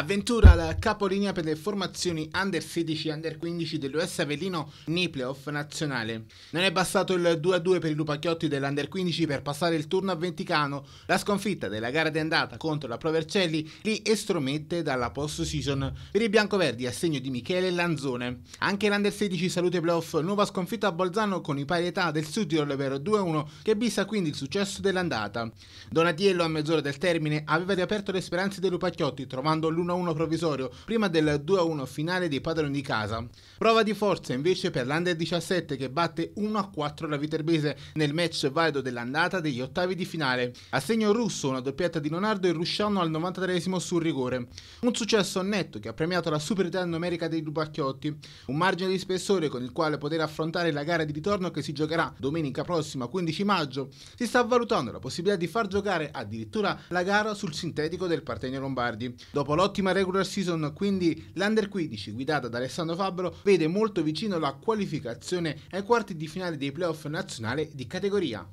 Avventura da capolinea per le formazioni under 16 e under 15 dell'US Avellino nei playoff nazionale. Non è bastato il 2-2 per i Lupacchiotti dell'under 15 per passare il turno a Venticano. La sconfitta della gara di andata contro la Pro Vercelli li estromette dalla post-season. Per i biancoverdi a segno di Michele Lanzone. Anche l'under 16 salute playoff, nuova sconfitta a Bolzano con i pari età del Sud Tirol per 2-1 che bisa quindi il successo dell'andata. Donatiello a mezz'ora del termine aveva riaperto le speranze dei Lupacchiotti trovando l'1 1-1 provvisorio prima del 2-1 finale dei padroni di casa. Prova di forza invece per l'Under 17 che batte 1-4 la Viterbese nel match valido dell'andata degli ottavi di finale. A segno russo una doppietta di Leonardo e Rusciano al 93 sul rigore. Un successo netto che ha premiato la superiorità numerica dei Lupacchiotti, un margine di spessore con il quale poter affrontare la gara di ritorno che si giocherà domenica prossima 15 maggio. Si sta valutando la possibilità di far giocare addirittura la gara sul sintetico del Partenio Lombardi. Dopo l'8 ottima regular season, quindi l'Under 15 guidata da Alessandro Fabbro vede molto vicino la qualificazione ai quarti di finale dei playoff nazionale di categoria.